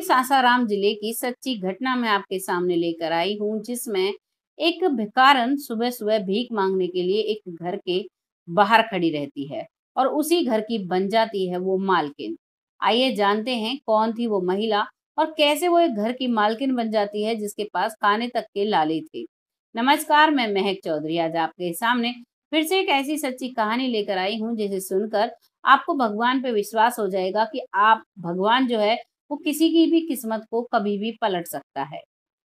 के सासाराम जिले की सच्ची घटना मैं आपके सामने लेकर आई हूँ जिसमें एक भिकारन सुबह सुबह भीख मांगने के लिए एक घर के बाहर खड़ी रहती है और उसी घर की बन जाती है वो मालकिन आइए जानते हैं कौन थी वो महिला और कैसे वो एक घर की मालकिन बन जाती है जिसके पास खाने तक के लाले थे नमस्कार मैं महक चौधरी आज आपके सामने फिर से एक ऐसी सच्ची कहानी लेकर आई हूँ जिसे सुनकर आपको भगवान पे विश्वास हो जाएगा कि आप भगवान जो है वो किसी की भी किस्मत को कभी भी पलट सकता है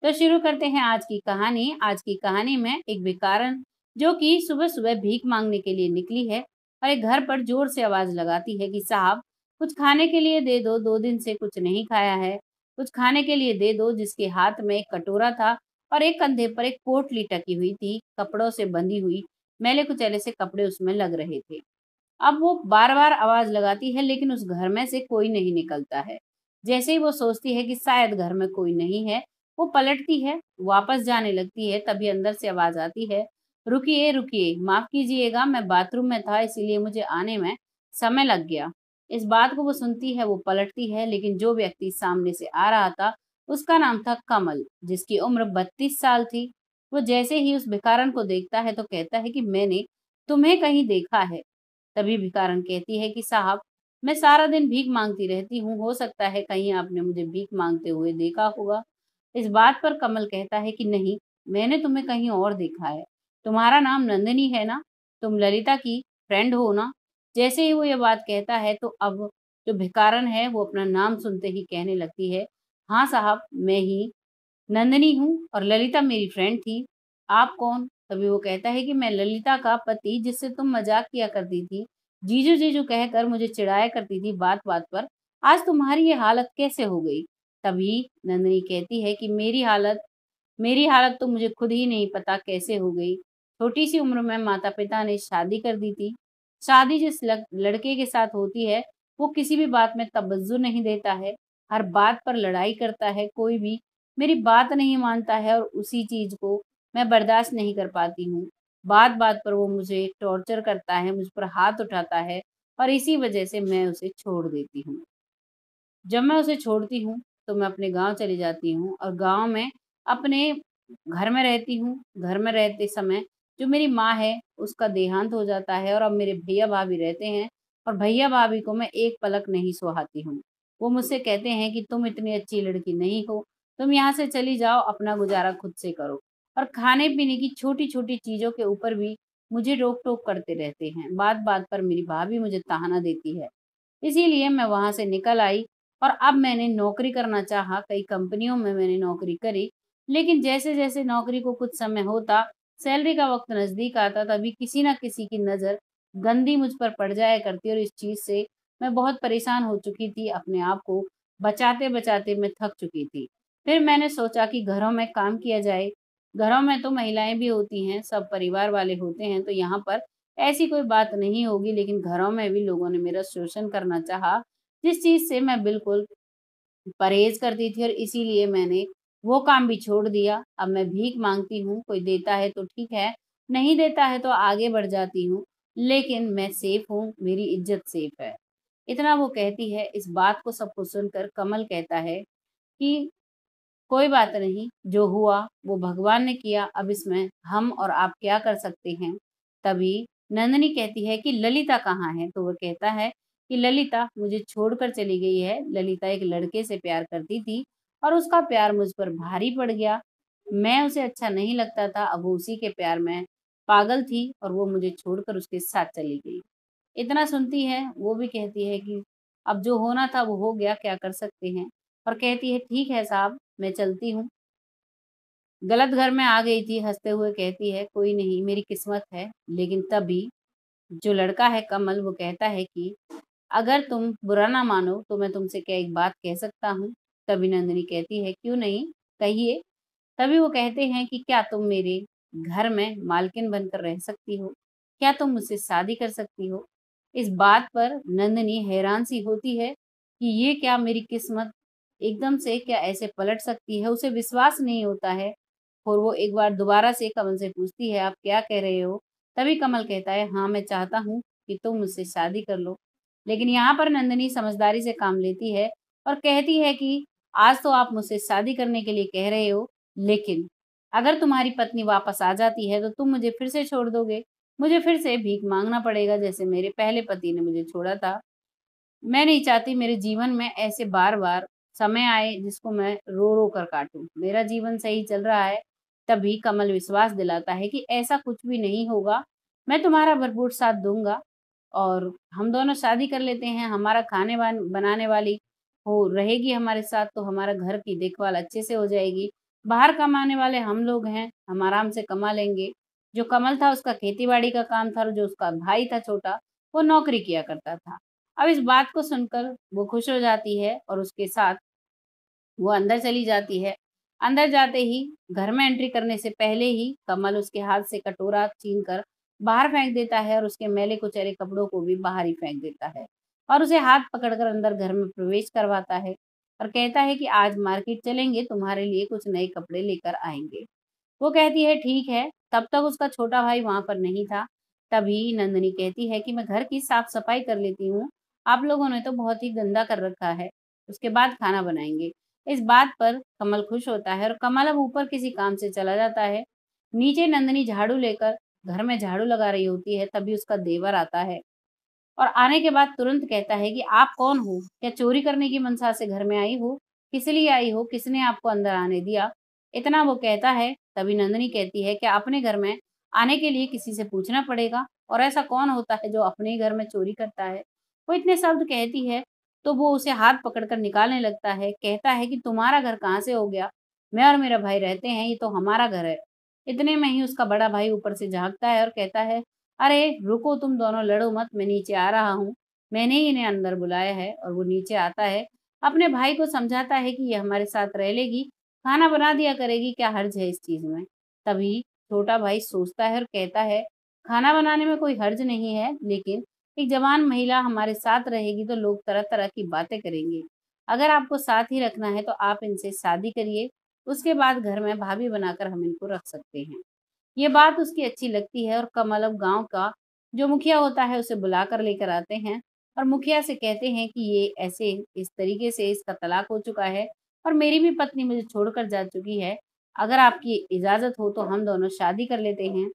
तो शुरू करते हैं आज की कहानी आज की कहानी में एक विकारन जो कि सुबह सुबह भीख मांगने के लिए निकली है और एक घर पर जोर से आवाज लगाती है कि साहब कुछ खाने के लिए दे दो दो दिन से कुछ नहीं खाया है कुछ खाने के लिए दे दो जिसके हाथ में एक कटोरा था और एक कंधे पर एक पोटली टकी हुई थी कपड़ों से बंधी हुई मैले कुचैले से कपड़े उसमें लग रहे थे अब वो बार बार आवाज लगाती है लेकिन उस घर में से कोई नहीं निकलता है जैसे ही वो सोचती है कि शायद घर में कोई नहीं है वो पलटती है वापस जाने लगती है तभी अंदर से आवाज आती है रुकिए रुकिए माफ कीजिएगा मैं बाथरूम में था इसीलिए मुझे आने में समय लग गया इस बात को वो सुनती है वो पलटती है लेकिन जो व्यक्ति सामने से आ रहा था उसका नाम था कमल जिसकी उम्र बत्तीस साल थी वो जैसे ही उस भिकारन को देखता है तो कहता है कि मैंने तुम्हें कहीं देखा है तभी भिकारन कहती है कि साहब मैं सारा दिन भीख मांगती रहती हूँ हो सकता है कहीं आपने मुझे भीख मांगते हुए देखा होगा इस बात पर कमल कहता है कि नहीं मैंने तुम्हें कहीं और देखा है तुम्हारा नाम नंदिनी है ना तुम ललिता की फ्रेंड हो ना जैसे ही वो ये बात कहता है तो अब जो भिकारन है वो अपना नाम सुनते ही कहने लगती है हाँ साहब मैं ही नंदिनी हूँ और ललिता मेरी फ्रेंड थी आप कौन तभी वो कहता है कि मैं ललिता का पति जिससे तुम मजाक किया करती थी जीजू जीजू कहकर मुझे चिढ़ाया करती थी बात बात पर आज तुम्हारी ये हालत कैसे हो गई तभी नंदनी कहती है कि मेरी हालत मेरी हालत तो मुझे खुद ही नहीं पता कैसे हो गई छोटी सी उम्र में माता पिता ने शादी कर दी थी शादी जिस लड़के के साथ होती है वो किसी भी बात में तब्जु नहीं देता है हर बात पर लड़ाई करता है कोई भी मेरी बात नहीं मानता है और उसी चीज को मैं बर्दाश्त नहीं कर पाती हूँ बात बात पर वो मुझे टॉर्चर करता है मुझ पर हाथ उठाता है और इसी वजह से मैं उसे छोड़ देती हूँ जब मैं उसे छोड़ती हूँ तो मैं अपने गांव चली जाती हूँ और गांव में अपने घर में रहती हूँ घर में रहते समय जो मेरी माँ है उसका देहांत हो जाता है और अब मेरे भैया भाभी रहते हैं और भैया भाभी को मैं एक पलक नहीं सुहाती हूँ वो मुझसे कहते हैं कि तुम इतनी अच्छी लड़की नहीं हो तुम यहाँ से चली जाओ अपना गुजारा खुद से करो और खाने पीने की छोटी छोटी चीजों के ऊपर भी मुझे रोक टोक करते रहते हैं बात बात पर मेरी भाभी मुझे ताहना देती है इसीलिए मैं वहां से निकल आई और अब मैंने नौकरी करना चाहा कई कंपनियों में मैंने नौकरी करी लेकिन जैसे जैसे नौकरी को कुछ समय होता सैलरी का वक्त नज़दीक आता तभी किसी ना किसी की नज़र गंदी मुझ पर पड़ जाया करती और इस चीज़ से मैं बहुत परेशान हो चुकी थी अपने आप को बचाते बचाते मैं थक चुकी थी फिर मैंने सोचा कि घरों में काम किया जाए घरों में तो महिलाएं भी होती हैं सब परिवार वाले होते हैं तो यहाँ पर ऐसी कोई बात नहीं होगी लेकिन घरों में भी लोगों ने मेरा शोषण करना चाहा जिस चीज़ से मैं बिल्कुल परहेज करती थी और इसीलिए मैंने वो काम भी छोड़ दिया अब मैं भीख मांगती हूँ कोई देता है तो ठीक है नहीं देता है तो आगे बढ़ जाती हूँ लेकिन मैं सेफ हूँ मेरी इज्जत सेफ है इतना वो कहती है इस बात को सबको सुनकर कमल कहता है कि कोई बात नहीं जो हुआ वो भगवान ने किया अब इसमें हम और आप क्या कर सकते हैं तभी नंदनी कहती है कि ललिता कहाँ है तो वह कहता है कि ललिता मुझे छोड़कर चली गई है ललिता एक लड़के से प्यार करती थी और उसका प्यार मुझ पर भारी पड़ गया मैं उसे अच्छा नहीं लगता था अब उसी के प्यार में पागल थी और वो मुझे छोड़कर उसके साथ चली गई इतना सुनती है वो भी कहती है कि अब जो होना था वो हो गया क्या कर सकते हैं और कहती है ठीक है साहब मैं चलती हूँ गलत घर में आ गई थी हंसते हुए कहती है कोई नहीं मेरी किस्मत है लेकिन तभी जो लड़का है कमल वो कहता है कि अगर तुम बुरा ना मानो तो मैं तुमसे क्या एक बात कह सकता हूँ तभी नंदिनी कहती है क्यों नहीं कहिए तभी वो कहते हैं कि क्या तुम मेरे घर में मालकिन बनकर रह सकती हो क्या तुम मुझसे शादी कर सकती हो इस बात पर नंदिनी हैरान सी होती है कि ये क्या मेरी किस्मत एकदम से क्या ऐसे पलट सकती है उसे विश्वास नहीं होता है और वो एक बार दोबारा से कमल से पूछती है आप क्या कह रहे हो तभी कमल कहता है हाँ मैं चाहता हूँ कि तुम मुझसे शादी कर लो लेकिन यहाँ पर नंदनी समझदारी से काम लेती है और कहती है कि आज तो आप मुझसे शादी करने के लिए कह रहे हो लेकिन अगर तुम्हारी पत्नी वापस आ जाती है तो तुम मुझे फिर से छोड़ दोगे मुझे फिर से भीख मांगना पड़ेगा जैसे मेरे पहले पति ने मुझे छोड़ा था मैं नहीं चाहती मेरे जीवन में ऐसे बार बार समय आए जिसको मैं रो रो कर काटूं मेरा जीवन सही चल रहा है तभी कमल विश्वास दिलाता है कि ऐसा कुछ भी नहीं होगा मैं तुम्हारा भरपूर साथ दूंगा और हम दोनों शादी कर लेते हैं हमारा खाने बनाने वाली हो रहेगी हमारे साथ तो हमारा घर की देखभाल अच्छे से हो जाएगी बाहर कमाने वाले हम लोग हैं हम आराम से कमा लेंगे जो कमल था उसका खेतीबाड़ी का काम था और जो उसका भाई था छोटा वो नौकरी किया करता था अब इस बात को सुनकर वो खुश हो जाती है और उसके साथ वो अंदर चली जाती है अंदर जाते ही घर में एंट्री करने से पहले ही कमल उसके हाथ से कटोरा छीन कर बाहर फेंक देता है और उसके मेले कुचेरे कपड़ों को भी बाहर ही फेंक देता है और उसे हाथ पकड़कर अंदर घर में प्रवेश करवाता है और कहता है कि आज मार्केट चलेंगे तुम्हारे लिए कुछ नए कपड़े लेकर आएंगे वो कहती है ठीक है तब तक उसका छोटा भाई वहां पर नहीं था तभी नंदनी कहती है कि मैं घर की साफ सफाई कर लेती हूँ आप लोगों ने तो बहुत ही गंदा कर रखा है उसके बाद खाना बनाएंगे इस बात पर कमल खुश होता है और कमल अब ऊपर किसी काम से चला जाता है नीचे नंदनी झाड़ू लेकर घर में झाड़ू लगा रही होती है तभी उसका देवर आता है और आने के बाद तुरंत कहता है कि आप कौन हो क्या चोरी करने की मनसा से घर में आई हो किस लिए आई हो किसने आपको अंदर आने दिया इतना वो कहता है तभी नंदनी कहती है कि अपने घर में आने के लिए किसी से पूछना पड़ेगा और ऐसा कौन होता है जो अपने घर में चोरी करता है वो इतने शब्द कहती है तो वो उसे हाथ पकड़कर निकालने लगता है कहता है कि तुम्हारा घर कहाँ से हो गया मैं और मेरा भाई रहते हैं ये तो हमारा घर है इतने में ही उसका बड़ा भाई ऊपर से झांकता है और कहता है अरे रुको तुम दोनों लड़ो मत मैं नीचे आ रहा हूँ मैंने ही इन्हें अंदर बुलाया है और वो नीचे आता है अपने भाई को समझाता है कि ये हमारे साथ रह लेगी खाना बना दिया करेगी क्या हर्ज है इस चीज में तभी छोटा भाई सोचता है और कहता है खाना बनाने में कोई हर्ज नहीं है लेकिन एक जवान महिला हमारे साथ रहेगी तो लोग तरह तरह की बातें करेंगे अगर आपको साथ ही रखना है तो आप इनसे शादी करिए उसके बाद घर में भाभी बनाकर हम इनको रख सकते हैं ये बात उसकी अच्छी लगती है और कमल अब गांव का जो मुखिया होता है उसे बुलाकर लेकर आते हैं और मुखिया से कहते हैं कि ये ऐसे इस तरीके से इसका तलाक हो चुका है और मेरी भी पत्नी मुझे छोड़कर जा चुकी है अगर आपकी इजाज़त हो तो हम दोनों शादी कर लेते हैं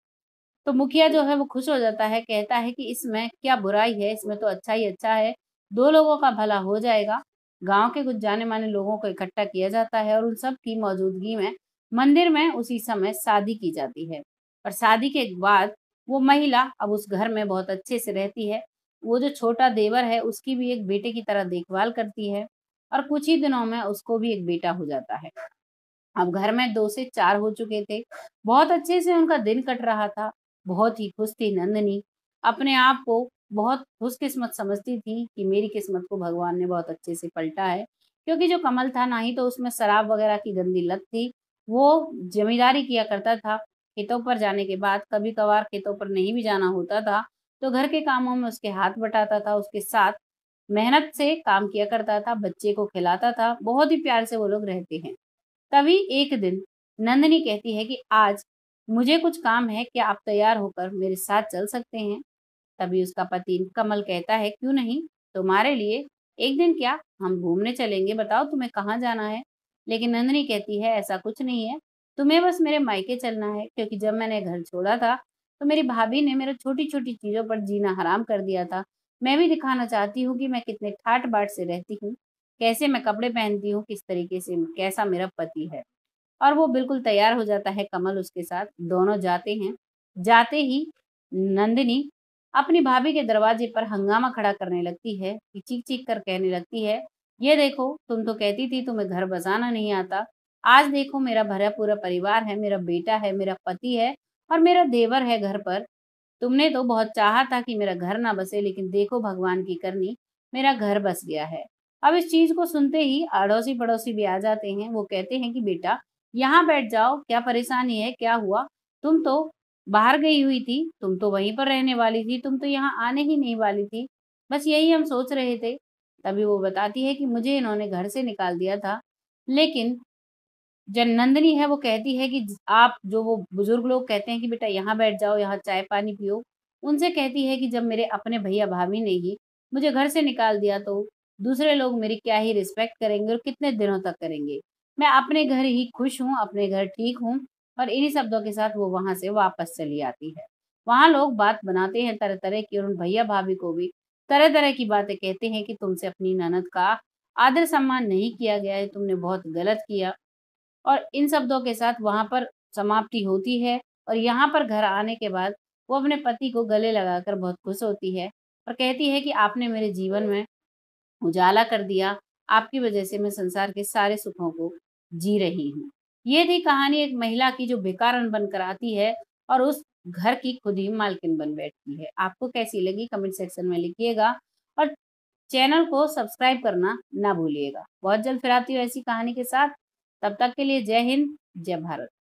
तो मुखिया जो है वो खुश हो जाता है कहता है कि इसमें क्या बुराई है इसमें तो अच्छा ही अच्छा है दो लोगों का भला हो जाएगा गांव के कुछ जाने माने लोगों को इकट्ठा किया जाता है और उन सब की मौजूदगी में मंदिर में उसी समय शादी की जाती है और शादी के बाद वो महिला अब उस घर में बहुत अच्छे से रहती है वो जो छोटा देवर है उसकी भी एक बेटे की तरह देखभाल करती है और कुछ ही दिनों में उसको भी एक बेटा हो जाता है अब घर में दो से चार हो चुके थे बहुत अच्छे से उनका दिन कट रहा था बहुत ही खुश थी नंदनी अपने आप को बहुत खुशकिस्मत समझती थी कि मेरी किस्मत को भगवान ने बहुत अच्छे से पलटा है क्योंकि जो कमल था ना ही तो उसमें शराब वगैरह की गंदी लत थी वो जमींदारी किया करता था खेतों पर जाने के बाद कभी कभार खेतों पर नहीं भी जाना होता था तो घर के कामों में उसके हाथ बटाता था उसके साथ मेहनत से काम किया करता था बच्चे को खिलाता था बहुत ही प्यार से वो लोग रहते हैं तभी एक दिन नंदनी कहती है कि आज मुझे कुछ काम है क्या आप तैयार होकर मेरे साथ चल सकते हैं तभी उसका पति कमल कहता है क्यों नहीं तुम्हारे लिए एक दिन क्या हम घूमने चलेंगे बताओ तुम्हें कहाँ जाना है लेकिन नंदनी कहती है ऐसा कुछ नहीं है तुम्हें बस मेरे मायके चलना है क्योंकि जब मैंने घर छोड़ा था तो मेरी भाभी ने मेरे छोटी छोटी चीज़ों पर जीना हराम कर दिया था मैं भी दिखाना चाहती हूँ कि मैं कितने ठाट बाट से रहती हूँ कैसे मैं कपड़े पहनती हूँ किस तरीके से कैसा मेरा पति है और वो बिल्कुल तैयार हो जाता है कमल उसके साथ दोनों जाते हैं जाते ही नंदिनी अपनी भाभी के दरवाजे पर हंगामा खड़ा करने लगती है कि चीख चीख कर कहने लगती है ये देखो तुम तो कहती थी तुम्हें घर बसाना नहीं आता आज देखो मेरा भरा पूरा परिवार है मेरा बेटा है मेरा पति है और मेरा देवर है घर पर तुमने तो बहुत चाहा था कि मेरा घर ना बसे लेकिन देखो भगवान की करनी मेरा घर बस गया है अब इस चीज को सुनते ही अड़ोसी पड़ोसी भी आ जाते हैं वो कहते हैं कि बेटा यहाँ बैठ जाओ क्या परेशानी है क्या हुआ तुम तो बाहर गई हुई थी तुम तो वहीं पर रहने वाली थी तुम तो यहाँ आने ही नहीं वाली थी बस यही हम सोच रहे थे तभी वो बताती है कि मुझे इन्होंने घर से निकाल दिया था लेकिन जन नंदनी है वो कहती है कि आप जो वो बुजुर्ग लोग कहते हैं कि बेटा यहाँ बैठ जाओ यहाँ चाय पानी पियो उनसे कहती है कि जब मेरे अपने भैया भाभी ने ही मुझे घर से निकाल दिया तो दूसरे लोग मेरी क्या ही रिस्पेक्ट करेंगे और कितने दिनों तक करेंगे मैं अपने घर ही खुश हूँ अपने घर ठीक हूँ और इन्हीं शब्दों के साथ वो वहां से वापस चली आती है वहाँ लोग बात बनाते हैं तरह तरह की और उन भैया भाभी को भी तरह तरह की बातें कहते हैं कि तुमसे अपनी ननद का आदर सम्मान नहीं किया गया है तुमने बहुत गलत किया और इन शब्दों के साथ वहाँ पर समाप्ति होती है और यहाँ पर घर आने के बाद वो अपने पति को गले लगाकर बहुत खुश होती है और कहती है कि आपने मेरे जीवन में उजाला कर दिया आपकी वजह से मैं संसार के सारे सुखों को जी रही हूँ ये थी कहानी एक महिला की जो बेकारन बनकर आती है और उस घर की खुद ही मालकिन बन बैठती है आपको कैसी लगी कमेंट सेक्शन में लिखिएगा और चैनल को सब्सक्राइब करना ना भूलिएगा बहुत जल्द फिर आती हूँ ऐसी कहानी के साथ तब तक के लिए जय हिंद जय भारत